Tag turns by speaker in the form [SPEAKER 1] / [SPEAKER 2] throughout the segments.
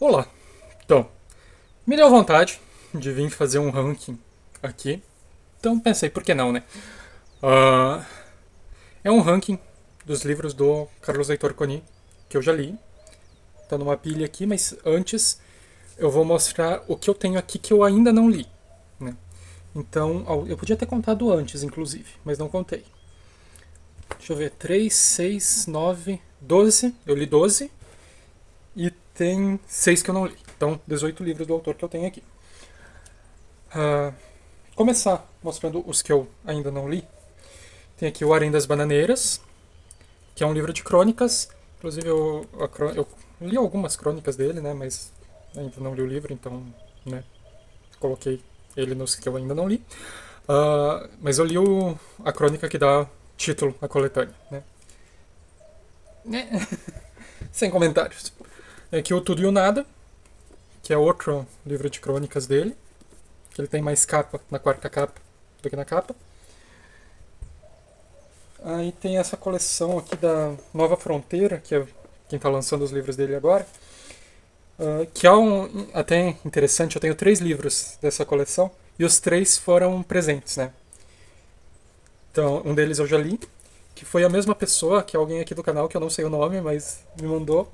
[SPEAKER 1] Olá. Então, me deu vontade de vir fazer um ranking aqui. Então pensei, por que não, né? Uh, é um ranking dos livros do Carlos Heitor Coni, que eu já li. Tá numa pilha aqui, mas antes eu vou mostrar o que eu tenho aqui que eu ainda não li. Né? Então, eu podia ter contado antes, inclusive, mas não contei. Deixa eu ver, 3, 6, 9, 12. Eu li 12 e tem seis que eu não li. Então, 18 livros do autor que eu tenho aqui. Uh, começar mostrando os que eu ainda não li. Tem aqui O Arém das Bananeiras, que é um livro de crônicas. Inclusive, eu, a, eu li algumas crônicas dele, né, mas ainda não li o livro, então né, coloquei ele nos que eu ainda não li. Uh, mas eu li o, a crônica que dá título à coletânea. Né? Sem comentários é que o nada, que é outro livro de crônicas dele, que ele tem mais capa na quarta capa do que na capa. Aí tem essa coleção aqui da Nova Fronteira, que é quem está lançando os livros dele agora. Uh, que é um, até interessante, eu tenho três livros dessa coleção e os três foram presentes, né? Então, um deles eu já li, que foi a mesma pessoa, que é alguém aqui do canal, que eu não sei o nome, mas me mandou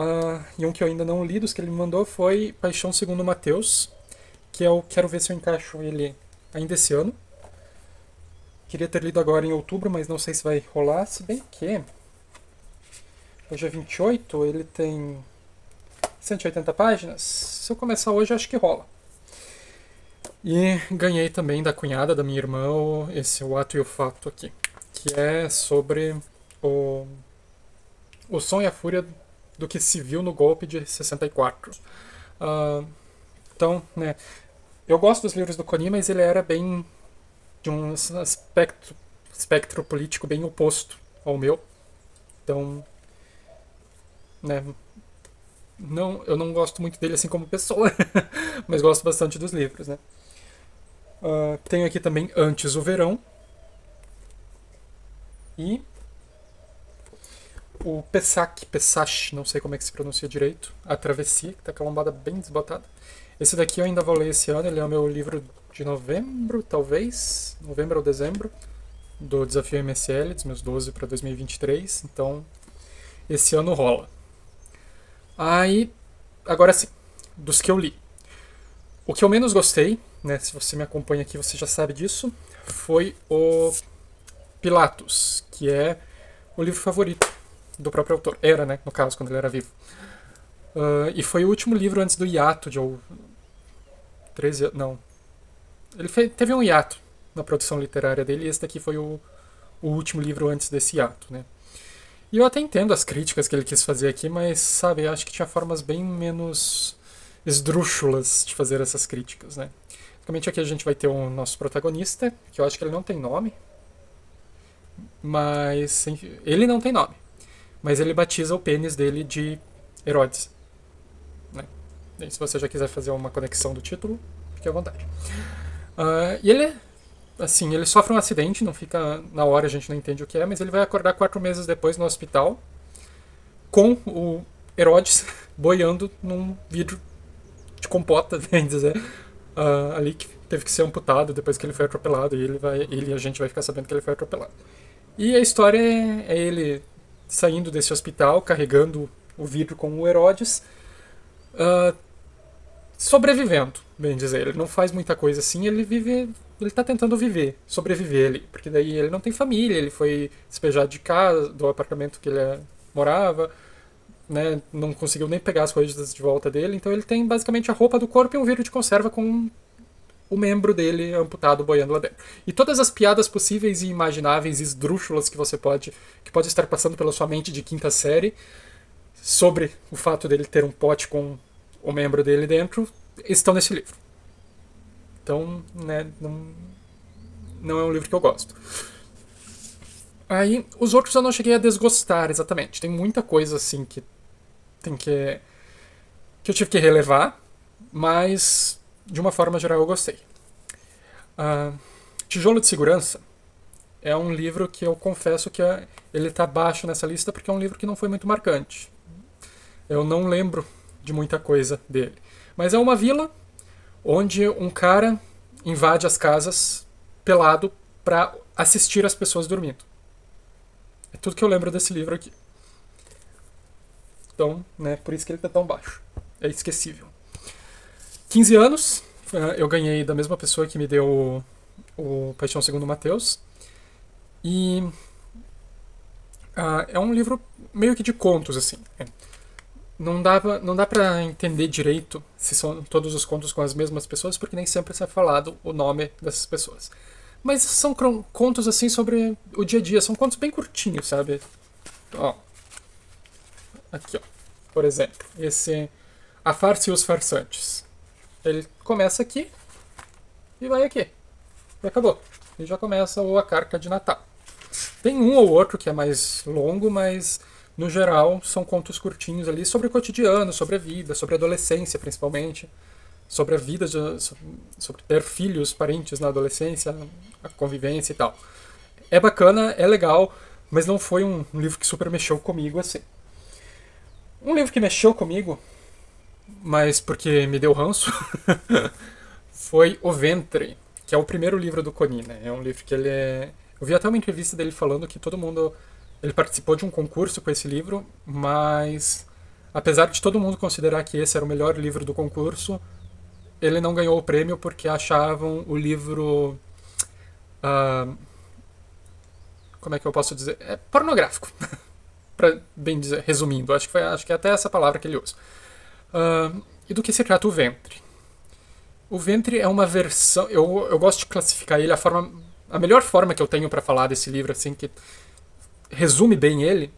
[SPEAKER 1] Uh, e um que eu ainda não li dos que ele me mandou foi Paixão Segundo Mateus, que eu é quero ver se eu encaixo ele ainda esse ano. Queria ter lido agora em outubro, mas não sei se vai rolar, se bem que hoje é 28, ele tem 180 páginas. Se eu começar hoje, acho que rola. E ganhei também da cunhada da minha irmã esse O Ato e o Fato aqui, que é sobre o, o som e a fúria do que se viu no golpe de 64. Uh, ah, então, né, eu gosto dos livros do Kony, mas ele era bem de um aspecto, espectro político bem oposto ao meu. Então, né, não, eu não gosto muito dele assim como pessoa, mas gosto bastante dos livros, né. Uh, tenho aqui também Antes o Verão. E o Pesach, Pesach, não sei como é que se pronuncia direito, A Travessia, que tá com a lombada bem desbotada. Esse daqui eu ainda vou ler esse ano, ele é o meu livro de novembro, talvez, novembro ou dezembro, do desafio MSL, dos meus 12 para 2023, então esse ano rola. Aí, agora sim, dos que eu li. O que eu menos gostei, né, se você me acompanha aqui você já sabe disso, foi o Pilatos, que é o livro favorito do próprio autor. Era, né? No caso, quando ele era vivo. Uh, e foi o último livro antes do hiato de. Ou, 13 anos. Não. Ele fez, teve um hiato na produção literária dele e esse daqui foi o, o último livro antes desse hiato, né? E eu até entendo as críticas que ele quis fazer aqui, mas, sabe, acho que tinha formas bem menos esdrúxulas de fazer essas críticas, né? Basicamente aqui a gente vai ter o um nosso protagonista, que eu acho que ele não tem nome, mas enfim, ele não tem nome. Mas ele batiza o pênis dele de Herodes. Né? se você já quiser fazer uma conexão do título, fique à vontade. Uh, e ele, assim, ele sofre um acidente, não fica na hora, a gente não entende o que é, mas ele vai acordar quatro meses depois no hospital com o Herodes boiando num vidro de compota, vem né, dizer, uh, ali que teve que ser amputado depois que ele foi atropelado e ele vai, ele a gente vai ficar sabendo que ele foi atropelado. E a história é, é ele saindo desse hospital, carregando o vidro com o Herodes, uh, sobrevivendo, bem dizer. Ele não faz muita coisa assim, ele vive. Ele está tentando viver, sobreviver ali. Porque daí ele não tem família, ele foi despejado de casa, do apartamento que ele eh, morava, né? Não conseguiu nem pegar as coisas de volta dele, então ele tem basicamente a roupa do corpo e um vidro de conserva com o membro dele amputado boiando lá dentro. E todas as piadas possíveis e imagináveis e esdrúxulas que você pode que pode estar passando pela sua mente de quinta série sobre o fato dele ter um pote com o membro dele dentro estão nesse livro. Então, né, não, não é um livro que eu gosto. Aí, os outros eu não cheguei a desgostar exatamente. Tem muita coisa assim que tem que que eu tive que relevar, mas de uma forma geral, eu gostei. Uh, Tijolo de Segurança é um livro que eu confesso que é, ele está baixo nessa lista porque é um livro que não foi muito marcante. Eu não lembro de muita coisa dele. Mas é uma vila onde um cara invade as casas pelado para assistir as pessoas dormindo. É tudo que eu lembro desse livro aqui. Então, né, por isso que ele está tão baixo. É esquecível. 15 anos, eh, eu ganhei da mesma pessoa que me deu o, o Paixão Segundo Mateus. E uh, é um livro meio que de contos, assim. É. Não dá, não dá para entender direito se são todos os contos com as mesmas pessoas, porque nem sempre se é falado o nome dessas pessoas. Mas são contos, assim, sobre o dia a dia. São contos bem curtinhos, sabe? Ó. Aqui, ó. Por exemplo, esse A Farsa e os Farsantes. Ele começa aqui e vai aqui. E acabou. E já começa a carca de Natal. Tem um ou outro que é mais longo, mas no geral são contos curtinhos ali sobre o cotidiano, sobre a vida, sobre a adolescência principalmente, sobre a vida, de, sobre ter filhos, parentes na adolescência, a convivência e tal. É bacana, é legal, mas não foi um livro que super mexeu comigo assim. Um livro que mexeu comigo mas porque me deu ranço, foi O Ventre, que é o primeiro livro do Conin, né? É um livro que ele é... Eu vi até uma entrevista dele falando que todo mundo... Ele participou de um concurso com esse livro, mas apesar de todo mundo considerar que esse era o melhor livro do concurso, ele não ganhou o prêmio porque achavam o livro... Uh, como é que eu posso dizer? É pornográfico. para bem dizer, resumindo, acho que, foi, acho que é até essa palavra que ele usa. Uh, e do que se trata o ventre? O ventre é uma versão. Eu, eu gosto de classificar ele a forma. A melhor forma que eu tenho para falar desse livro, assim, que resume bem ele,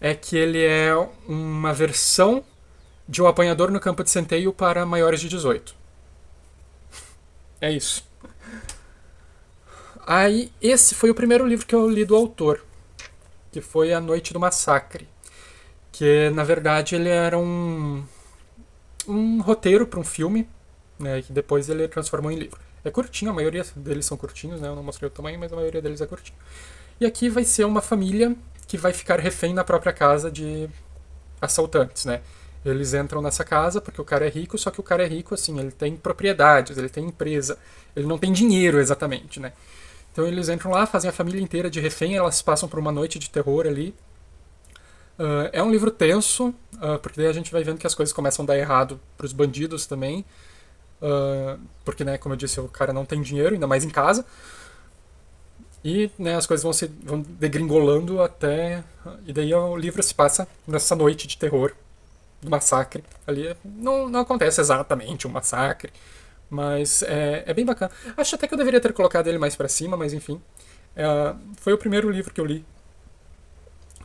[SPEAKER 1] é que ele é uma versão de O um Apanhador no Campo de Centeio para maiores de 18. É isso. Aí, esse foi o primeiro livro que eu li do autor, que foi A Noite do Massacre, que na verdade ele era um um roteiro para um filme, né, que depois ele transformou em livro. É curtinho, a maioria deles são curtinhos, né, eu não mostrei o tamanho, mas a maioria deles é curtinho. E aqui vai ser uma família que vai ficar refém na própria casa de assaltantes, né. Eles entram nessa casa porque o cara é rico, só que o cara é rico, assim, ele tem propriedades, ele tem empresa, ele não tem dinheiro exatamente, né. Então eles entram lá, fazem a família inteira de refém, elas passam por uma noite de terror ali, Uh, é um livro tenso, uh, porque daí a gente vai vendo que as coisas começam a dar errado para os bandidos também. Uh, porque, né, como eu disse, o cara não tem dinheiro, ainda mais em casa. E né, as coisas vão se vão degringolando até. E daí o livro se passa nessa noite de terror, do massacre. Ali não, não acontece exatamente um massacre, mas é, é bem bacana. Acho até que eu deveria ter colocado ele mais para cima, mas enfim. foi o primeiro livro que eu li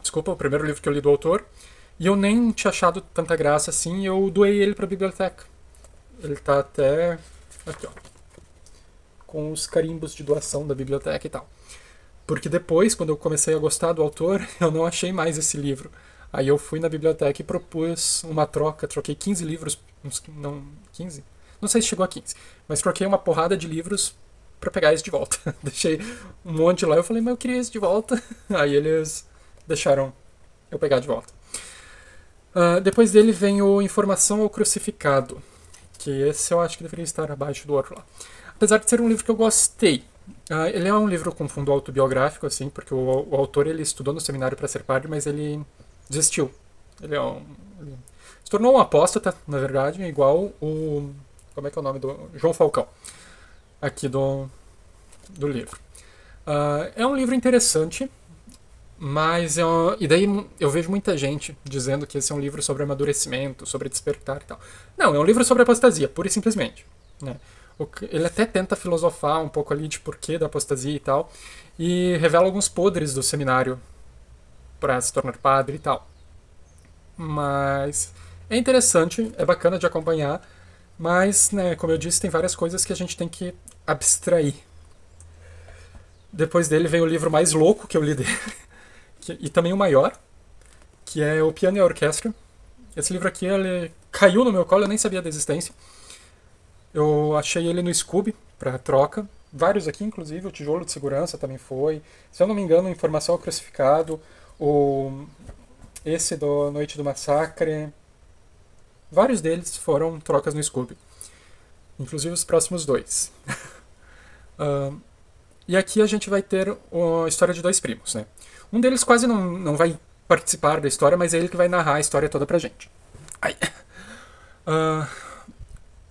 [SPEAKER 1] desculpa, o primeiro livro que eu li do autor. E eu nem tinha achado tanta graça assim, eu doei ele para a biblioteca. Ele está até aqui, ó. Com os carimbos de doação da biblioteca e tal. Porque depois, quando eu comecei a gostar do autor, eu não achei mais esse livro. Aí eu fui na biblioteca e propus uma troca, troquei 15 livros, uns, não, 15? Não sei se chegou a 15, mas troquei uma porrada de livros para pegar esse de volta. Deixei um monte lá, eu falei, mas eu queria esse de volta. Aí eles deixaram eu pegar de volta. Uh, depois dele vem o Informação ao Crucificado, que esse eu acho que deveria estar abaixo do outro lá. Apesar de ser um livro que eu gostei, uh, ele é um livro com fundo autobiográfico, assim, porque o, o autor ele estudou no seminário para ser padre, mas ele desistiu. Ele é um, ele se tornou um apóstata, na verdade, igual o. Como é que é o nome do. João Falcão, aqui do, do livro. Uh, é um livro interessante, mas eu, e daí eu vejo muita gente dizendo que esse é um livro sobre amadurecimento, sobre despertar e tal. Não, é um livro sobre apostasia, pura e simplesmente. Né? ele até tenta filosofar um pouco ali de porquê da apostasia e tal, e revela alguns podres do seminário para se tornar padre e tal. Mas é interessante, é bacana de acompanhar, mas, né, como eu disse, tem várias coisas que a gente tem que abstrair. Depois dele vem o livro mais louco que eu li dele que, e também o maior, que é O Piano e a Orquestra. Esse livro aqui ele caiu no meu colo, eu nem sabia da existência. Eu achei ele no Scooby para troca. Vários aqui, inclusive, o Tijolo de Segurança também foi. Se eu não me engano, Informação ao Crucificado, o esse do Noite do Massacre. Vários deles foram trocas no Scooby. Inclusive os próximos dois. uh, e aqui a gente vai ter a história de dois primos, né? Um deles quase não, não vai participar da história, mas é ele que vai narrar a história toda pra gente. Uh,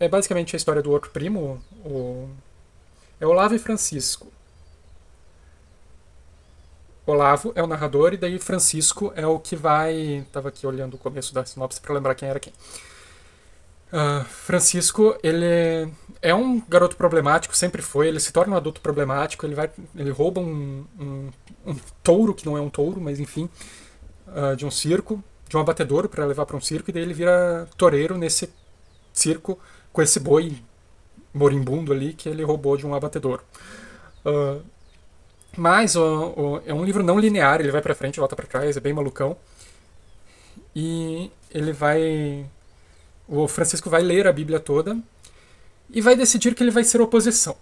[SPEAKER 1] é basicamente a história do outro primo, o, é Olavo e Francisco. Olavo é o narrador e daí Francisco é o que vai. Tava aqui olhando o começo da sinopse para lembrar quem era quem. Ah, Francisco, ele é um garoto problemático, sempre foi. Ele se torna um adulto problemático. Ele vai, ele rouba um, um, um touro que não é um touro, mas enfim, uh, de um circo, de um abatedouro para levar para um circo. E daí ele vira toureiro nesse circo com esse boi moribundo ali que ele roubou de um abatedouro. Uh, mas o, o, é um livro não linear. Ele vai para frente, volta para trás, é bem malucão. E ele vai o Francisco vai ler a Bíblia toda e vai decidir que ele vai ser oposição.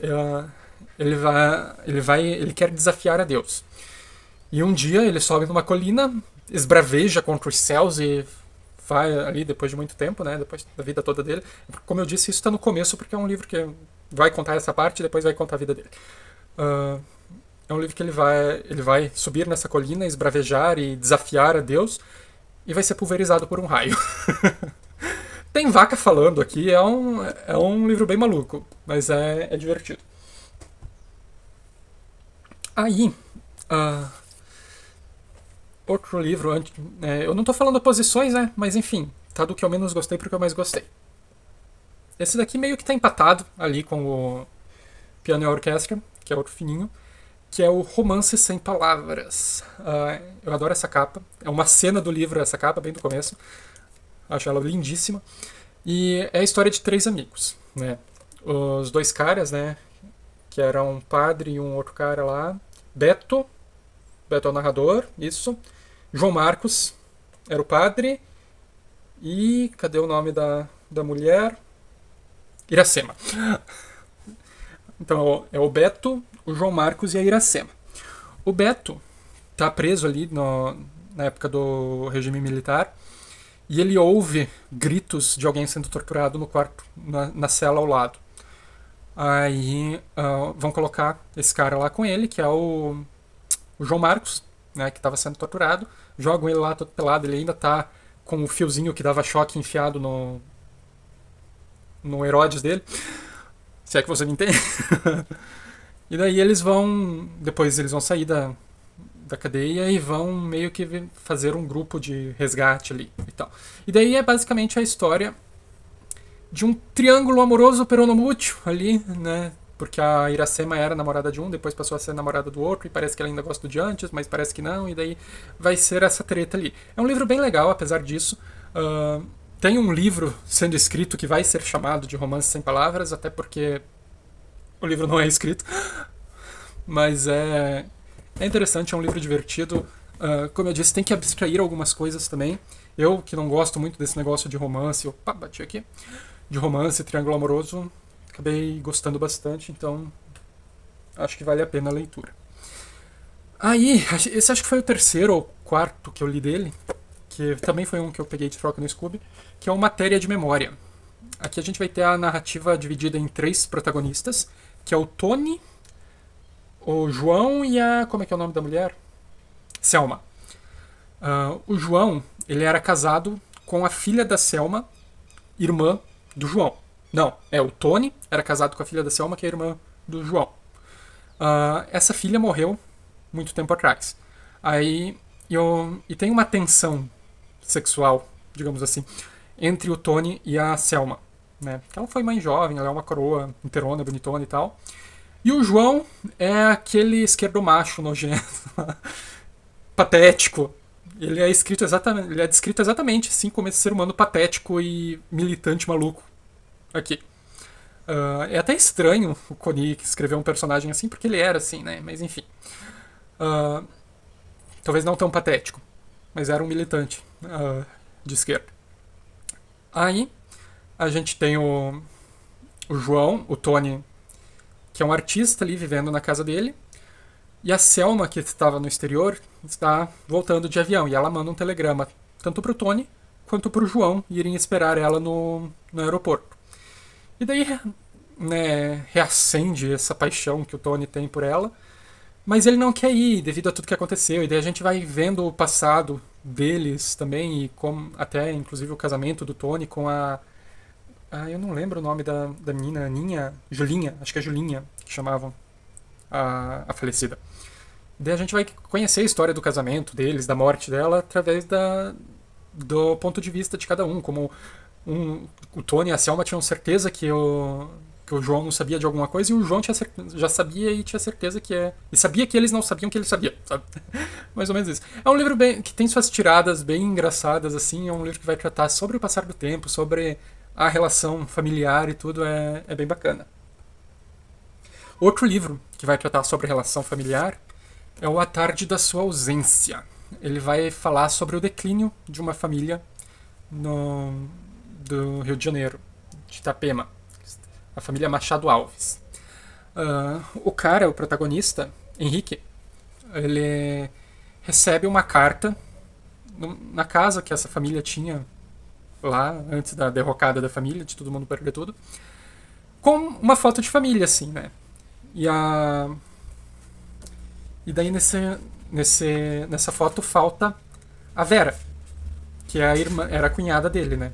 [SPEAKER 1] É, ele vai, ele vai, ele quer desafiar a Deus. E um dia ele sobe numa colina, esbraveja contra os céus e vai ali depois de muito tempo, né? Depois da vida toda dele. Como eu disse, isso está no começo porque é um livro que vai contar essa parte e depois vai contar a vida dele. Uh, é um livro que ele vai, ele vai subir nessa colina, esbravejar e desafiar a Deus e vai ser pulverizado por um raio. Tem vaca falando aqui, é um, é um livro bem maluco, mas é, é divertido. Aí, uh, outro livro, é, eu não estou falando posições, né? Mas enfim, tá do que eu menos gostei porque eu mais gostei. Esse daqui meio que tá empatado ali com o Piano e Orquestra, que é outro fininho que é o Romance Sem Palavras. Uh, eu adoro essa capa. É uma cena do livro, essa capa, bem do começo. Acho ela lindíssima. E é a história de três amigos, né? Os dois caras, né? Que era um padre e um outro cara lá. Beto. Beto é o narrador, isso. João Marcos era o padre. E cadê o nome da, da mulher? Iracema. Então é o Beto, o João Marcos e a Iracema. O Beto está preso ali no, na época do regime militar e ele ouve gritos de alguém sendo torturado no quarto, na, na cela ao lado. Aí uh, vão colocar esse cara lá com ele, que é o, o João Marcos, né, que estava sendo torturado. Jogam ele lá todo pelado, ele ainda está com o fiozinho que dava choque enfiado no, no Herodes dele. Se é que você me entende. E daí eles vão. Depois eles vão sair da, da cadeia e vão meio que fazer um grupo de resgate ali e tal. E daí é basicamente a história de um triângulo amoroso peronomútil ali, né? Porque a Iracema era namorada de um, depois passou a ser namorada do outro, e parece que ela ainda gosta do de antes, mas parece que não, e daí vai ser essa treta ali. É um livro bem legal, apesar disso. Uh, tem um livro sendo escrito que vai ser chamado de Romance Sem Palavras, até porque o livro não é escrito. Mas é, é interessante, é um livro divertido. Uh, como eu disse, tem que abstrair algumas coisas também. Eu, que não gosto muito desse negócio de romance, opa, bati aqui. De romance, triângulo amoroso, acabei gostando bastante, então acho que vale a pena a leitura. Aí, esse acho que foi o terceiro ou quarto que eu li dele, que também foi um que eu peguei de troca no Scooby, que é o Matéria de Memória. Aqui a gente vai ter a narrativa dividida em três protagonistas, que é o Tony, o João e a. Como é que é o nome da mulher? Selma. Uh, o João, ele era casado com a filha da Selma, irmã do João. Não, é o Tony, era casado com a filha da Selma, que é irmã do João. Uh, essa filha morreu muito tempo atrás. Aí eu, e tem uma tensão sexual, digamos assim, entre o Tony e a Selma. Né? Ela então foi mãe jovem, ela é uma coroa interona, bonitona e tal. E o João é aquele esquerdo macho nojento, patético. Ele é escrito exatamente, ele é descrito exatamente assim como esse ser humano patético e militante maluco aqui. Uh, é até estranho o Konig escrever um personagem assim, porque ele era assim, né? Mas enfim. Uh, talvez não tão patético, mas era um militante uh, de esquerda. Aí a gente tem o, o João, o Tony, que é um artista ali vivendo na casa dele. E a Selma, que estava no exterior, está voltando de avião e ela manda um telegrama tanto para o Tony quanto para o João irem esperar ela no, no aeroporto. E daí né, reacende essa paixão que o Tony tem por ela, mas ele não quer ir devido a tudo que aconteceu. E daí a gente vai vendo o passado deles também e como até inclusive o casamento do Tony com a ah, eu não lembro o nome da, da menina, Aninha, Julinha, acho que é Julinha, que chamavam a, a falecida. Daí a gente vai conhecer a história do casamento deles, da morte dela, através da, do ponto de vista de cada um. Como um, o Tony e a Selma tinham certeza que o, que o João não sabia de alguma coisa, e o João tinha, já sabia e tinha certeza que é. E sabia que eles não sabiam que ele sabia, sabe? Mais ou menos isso. É um livro bem, que tem suas tiradas bem engraçadas, assim. É um livro que vai tratar sobre o passar do tempo, sobre a relação familiar e tudo é, é bem bacana. Outro livro que vai tratar sobre relação familiar é o A Tarde da Sua Ausência. Ele vai falar sobre o declínio de uma família no, do Rio de Janeiro, de Itapema, a família Machado Alves. Uh, o cara, o protagonista, Henrique, ele recebe uma carta na casa que essa família tinha lá, antes da derrocada da família, de todo mundo perder tudo, com uma foto de família, assim, né? E a. E daí nesse, nesse, nessa foto falta a Vera, que é a irmã, era a cunhada dele, né?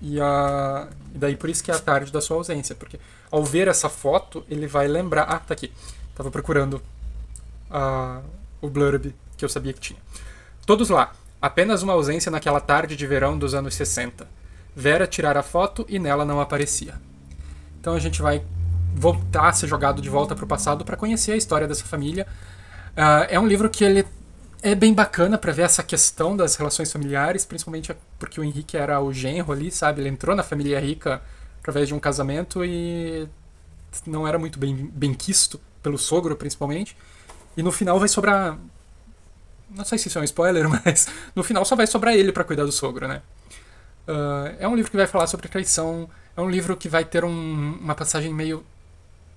[SPEAKER 1] E, a, e daí por isso que é a tarde da sua ausência, porque ao ver essa foto, ele vai lembrar. Ah, tá aqui. Tava procurando a, o blurb que eu sabia que tinha. Todos lá. Apenas uma ausência naquela tarde de verão dos anos 60. Vera tirara a foto e nela não aparecia. Então a gente vai voltar a ser jogado de volta para o passado para conhecer a história dessa família. Uh, é um livro que ele é bem bacana para ver essa questão das relações familiares, principalmente porque o Henrique era o genro ali, sabe? Ele entrou na família rica através de um casamento e não era muito bem, bem quisto pelo sogro, principalmente. E no final vai sobrar não sei se isso é um spoiler, mas no final só vai sobrar ele para cuidar do sogro, né? Uh, é um livro que vai falar sobre traição. É um livro que vai ter um, uma passagem meio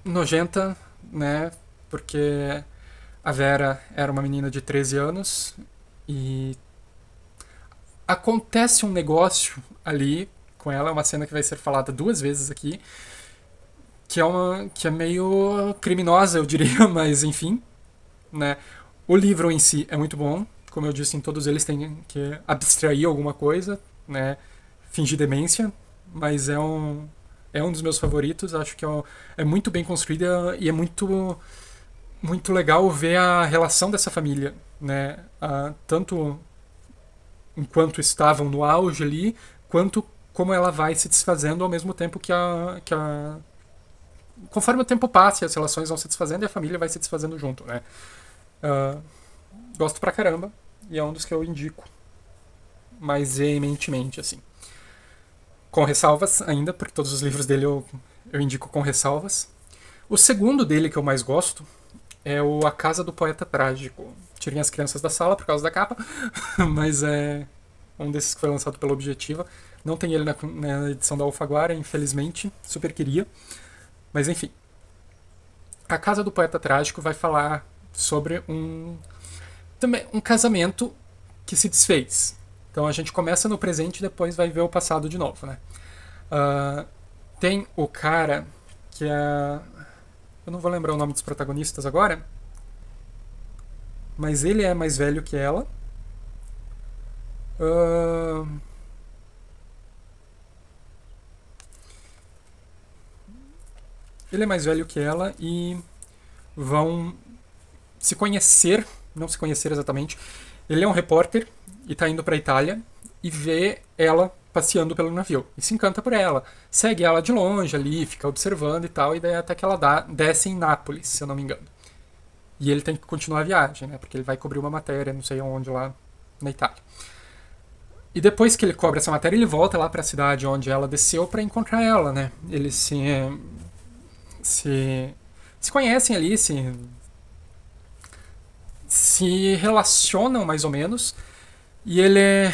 [SPEAKER 1] nojenta, né? Porque a Vera era uma menina de 13 anos e acontece um negócio ali com ela. É uma cena que vai ser falada duas vezes aqui, que é uma que é meio criminosa, eu diria, mas enfim, né? O livro em si é muito bom, como eu disse, em todos eles tem que abstrair alguma coisa, né? Fingir demência, mas é um é um dos meus favoritos. Acho que é, é muito bem construída e é muito muito legal ver a relação dessa família, né? A, ah, tanto enquanto estavam no auge ali, quanto como ela vai se desfazendo ao mesmo tempo que a, que a conforme o tempo passa, as relações vão se desfazendo e a família vai se desfazendo junto, né? Uh, gosto pra caramba e é um dos que eu indico mais veementemente, assim. Com ressalvas ainda, porque todos os livros dele eu, eu indico com ressalvas. O segundo dele que eu mais gosto é o A Casa do Poeta Trágico. Tirem as crianças da sala por causa da capa, mas é um desses que foi lançado pela Objetiva. Não tem ele na, na edição da Alfaguara, infelizmente, super queria. Mas enfim. A Casa do Poeta Trágico vai falar sobre um também um casamento que se desfez. Então a gente começa no presente e depois vai ver o passado de novo, né? Uh, tem o cara que é eu não vou lembrar o nome dos protagonistas agora, mas ele é mais velho que ela. Uh, ele é mais velho que ela e vão se conhecer, não se conhecer exatamente. Ele é um repórter e está indo para a Itália e vê ela passeando pelo navio e se encanta por ela. Segue ela de longe ali, fica observando e tal, e daí até que ela dá, desce em Nápoles, se eu não me engano. E ele tem que continuar a viagem, né? Porque ele vai cobrir uma matéria, não sei onde lá na Itália. E depois que ele cobre essa matéria, ele volta lá para a cidade onde ela desceu para encontrar ela, né? Eles se se se conhecem ali, se se relacionam mais ou menos. E ele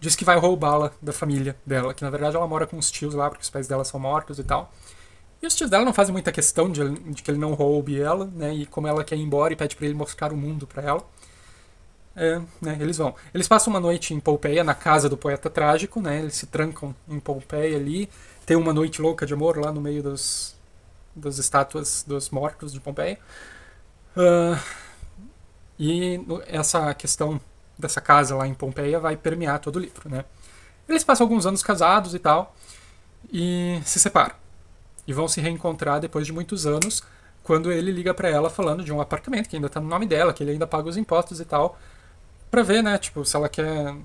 [SPEAKER 1] diz que vai roubá-la da família dela, que na verdade ela mora com os tios lá, porque os pais dela são mortos e tal. E os tios dela não fazem muita questão de, de que ele não roube ela, né? E como ela quer ir embora e pede para ele mostrar o mundo para ela. É, né, eles vão. Eles passam uma noite em Pompeia, na casa do poeta trágico, né? Eles se trancam em Pompeia ali. Tem uma noite louca de amor lá no meio dos, das estátuas dos mortos de Pompeia. Uh, e essa questão dessa casa lá em Pompeia vai permear todo o livro, né? Eles passam alguns anos casados e tal, e se separam. E vão se reencontrar depois de muitos anos, quando ele liga para ela falando de um apartamento que ainda tá no nome dela, que ele ainda paga os impostos e tal, para ver, né, tipo, se ela quer o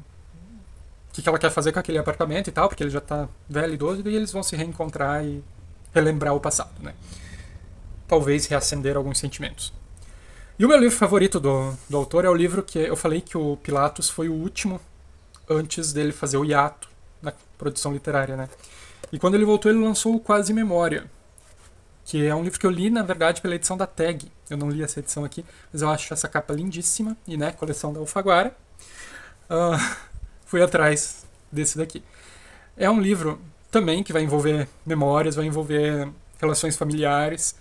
[SPEAKER 1] que, que ela quer fazer com aquele apartamento e tal, porque ele já tá velho e idoso, e eles vão se reencontrar e relembrar o passado, né? Talvez reacender alguns sentimentos. E o meu livro favorito do, do autor é o livro que eu falei que o Pilatos foi o último antes dele fazer o hiato na produção literária, né? E quando ele voltou, ele lançou o Quase Memória, que é um livro que eu li, na verdade, pela edição da Tag. Eu não li essa edição aqui, mas eu acho essa capa lindíssima e, né, coleção da Alfaguara. Uh, fui atrás desse daqui. É um livro também que vai envolver memórias, vai envolver relações familiares.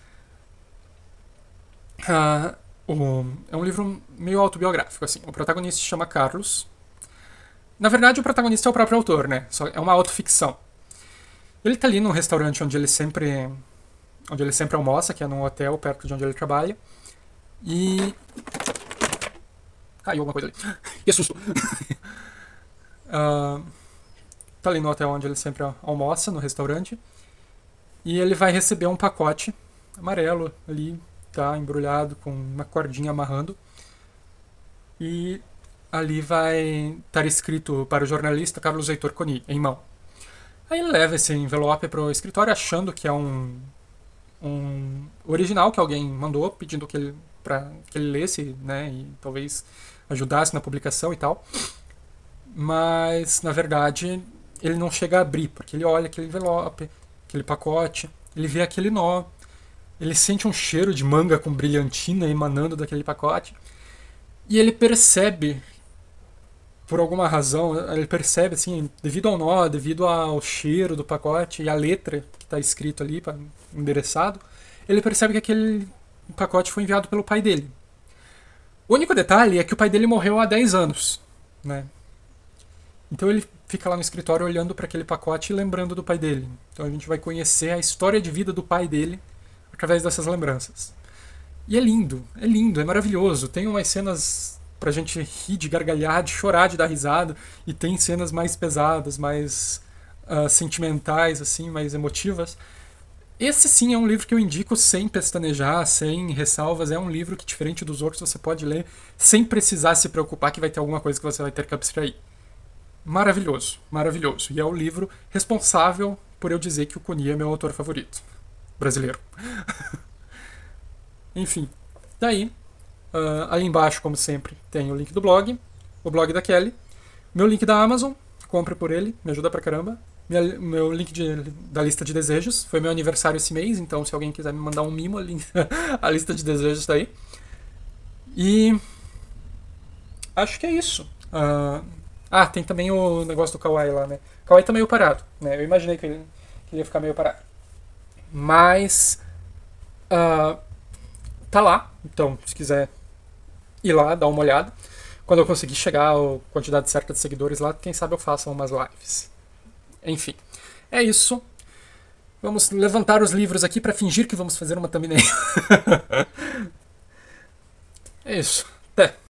[SPEAKER 1] Uh, o, é um livro meio autobiográfico, assim. O protagonista se chama Carlos. Na verdade, o protagonista é o próprio autor, né? Só é uma autoficção. Ele está ali num restaurante onde ele sempre onde ele sempre almoça, que é num hotel perto de onde ele trabalha. E caiu alguma coisa ali. Que susto. uh, tá ali no hotel onde ele sempre almoça, no restaurante. E ele vai receber um pacote amarelo ali, tá embrulhado com uma cordinha amarrando. E ali vai estar escrito para o jornalista Carlos Heitor Coni, em mão. Aí ele leva esse envelope para o escritório achando que é um, um original que alguém mandou, pedindo que ele, pra, que ele lesse, né, e talvez ajudasse na publicação e tal. Mas, na verdade, ele não chega a abrir, porque ele olha aquele envelope, aquele pacote, ele vê aquele nó ele sente um cheiro de manga com brilhantina emanando daquele pacote. E ele percebe, por alguma razão, ele percebe, assim, devido ao nó, devido ao cheiro do pacote e à letra que está escrito ali, endereçado, ele percebe que aquele pacote foi enviado pelo pai dele. O único detalhe é que o pai dele morreu há 10 anos, né? Então ele fica lá no escritório olhando para aquele pacote e lembrando do pai dele. Então a gente vai conhecer a história de vida do pai dele através dessas lembranças. E é lindo, é lindo, é maravilhoso. Tem umas cenas pra gente rir, de gargalhar, de chorar, de dar risada, e tem cenas mais pesadas, mais uh, sentimentais, assim, mais emotivas. Esse sim é um livro que eu indico sem pestanejar, sem ressalvas. É um livro que, diferente dos outros, você pode ler sem precisar se preocupar que vai ter alguma coisa que você vai ter que abstrair. Maravilhoso, maravilhoso. E é o livro responsável por eu dizer que o Kuni é meu autor favorito brasileiro. Enfim, daí, tá uh, ah, embaixo, como sempre, tem o link do blog, o blog da Kelly, meu link da Amazon, compre por ele, me ajuda pra caramba. Minha, meu link de, da lista de desejos, foi meu aniversário esse mês, então se alguém quiser me mandar um mimo, a lista de desejos tá aí. E acho que é isso. Uh, ah, tem também o negócio do Kawaii lá, né? Kawaii tá meio parado, né? Eu imaginei que ele, que ele ia ficar meio parado. Mas uh, tá lá, então se quiser ir lá, dar uma olhada. Quando eu conseguir chegar a quantidade certa de seguidores lá, quem sabe eu faça umas lives. Enfim, é isso. Vamos levantar os livros aqui para fingir que vamos fazer uma thumbnail. é isso. Até.